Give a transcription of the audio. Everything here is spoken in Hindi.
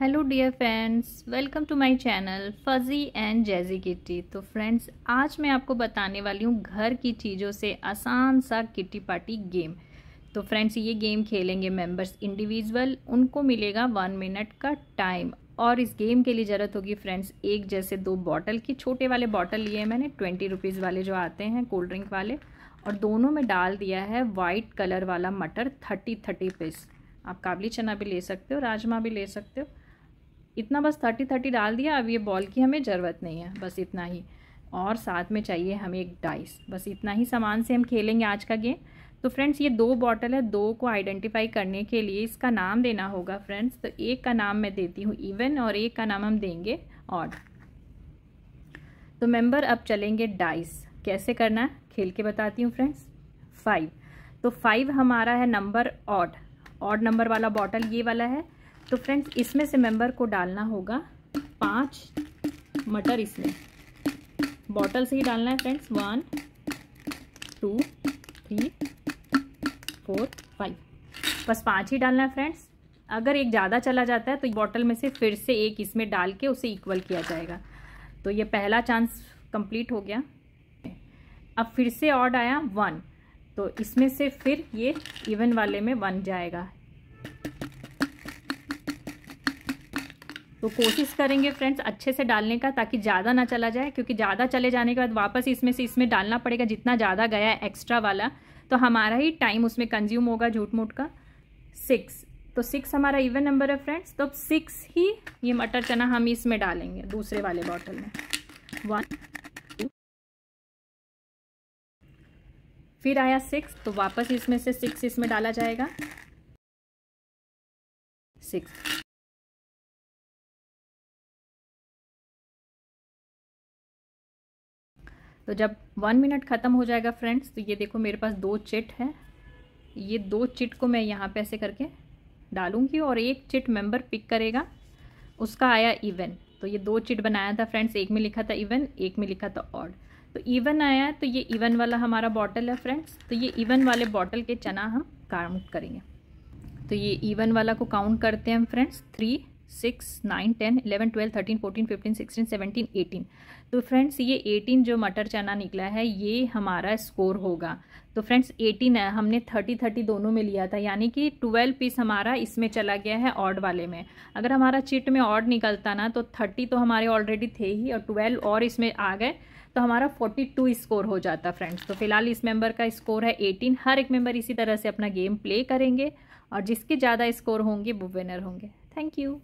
hello dear friends welcome to my channel fuzzy and jazzy kitty तो फ्रेंड्स आज मैं आपको बताने वाली हूँ घर की चीज़ों से आसान सा किटी पार्टी गेम तो फ्रेंड्स ये गेम खेलेंगे मेंबर्स इंडिविजुअल उनको मिलेगा वन मिनट का टाइम और इस गेम के लिए ज़रूरत होगी फ्रेंड्स एक जैसे दो बॉटल की छोटे वाले बॉटल लिए मैंने ट्वेंटी रुपीज़ वाले जो आते हैं कोल्ड ड्रिंक वाले और दोनों में डाल दिया है वाइट कलर वाला मटर थर्टी थर्टी पीस आप काबली चना भी ले सकते हो राजमा भी ले सकते हो इतना बस थर्टी थर्टी डाल दिया अब ये बॉल की हमें ज़रूरत नहीं है बस इतना ही और साथ में चाहिए हमें एक डाइस बस इतना ही सामान से हम खेलेंगे आज का गेम तो फ्रेंड्स ये दो बॉटल है दो को आइडेंटिफाई करने के लिए इसका नाम देना होगा फ्रेंड्स तो एक का नाम मैं देती हूँ इवन और एक का नाम हम देंगे ऑड तो मेंबर अब चलेंगे डाइस कैसे करना है खेल के बताती हूँ फ्रेंड्स फाइव तो फाइव हमारा है नंबर ऑड ऑड नंबर वाला बॉटल ये वाला है तो फ्रेंड्स इसमें से मेंबर को डालना होगा पांच मटर इसमें बॉटल से ही डालना है friends one two three four five बस पांच ही डालना है फ्रेंड्स अगर एक ज़्यादा चला जाता है तो बॉटल में से फिर से एक इसमें डाल के उसे इक्वल किया जाएगा तो ये पहला चांस कंप्लीट हो गया अब फिर से ऑड आया वन तो इसमें से फिर ये इवन वाले में बन जाएगा तो कोशिश करेंगे फ्रेंड्स अच्छे से डालने का ताकि ज़्यादा ना चला जाए क्योंकि ज़्यादा चले जाने के बाद वापस इसमें से इसमें डालना पड़ेगा जितना ज़्यादा गया है एक्स्ट्रा वाला तो हमारा ही टाइम उसमें कंज्यूम होगा झूठ मूठ का सिक्स तो सिक्स हमारा इवन नंबर है फ्रेंड्स तो सिक्स ही ये मटर चना हम इसमें डालेंगे दूसरे वाले बॉटल में वन टू फिर आया सिक्स तो वापस इसमें से सिक्स इसमें डाला जाएगा सिक्स तो जब वन मिनट ख़त्म हो जाएगा फ्रेंड्स तो ये देखो मेरे पास दो चिट है ये दो चिट को मैं यहाँ पे ऐसे करके डालूँगी और एक चिट मेंबर पिक करेगा उसका आया इवन तो ये दो चिट बनाया था फ्रेंड्स एक में लिखा था इवन एक में लिखा था ऑड तो इवन आया तो ये इवन वाला हमारा बॉटल है फ्रेंड्स तो ये इवन वाले बॉटल के चना हम काउंट करेंगे तो ये इवन वाला को काउंट करते हैं friends three six nine ten eleven twelve thirteen fourteen fifteen sixteen seventeen eighteen तो फ्रेंड्स ये एटीन जो मटर चना निकला है ये हमारा स्कोर होगा तो फ्रेंड्स एटीन है हमने थर्टी थर्टी दोनों में लिया था यानी कि ट्वेल्व पीस हमारा इसमें चला गया है ऑड वाले में अगर हमारा चिट में ऑड निकलता ना तो थर्टी तो हमारे ऑलरेडी थे ही और ट्वेल्व और इसमें आ गए तो हमारा 42 स्कोर हो जाता फ्रेंड्स तो फिलहाल इस मेंबर का स्कोर है 18 हर एक मेंबर इसी तरह से अपना गेम प्ले करेंगे और जिसके ज़्यादा स्कोर होंगे वो विनर होंगे थैंक यू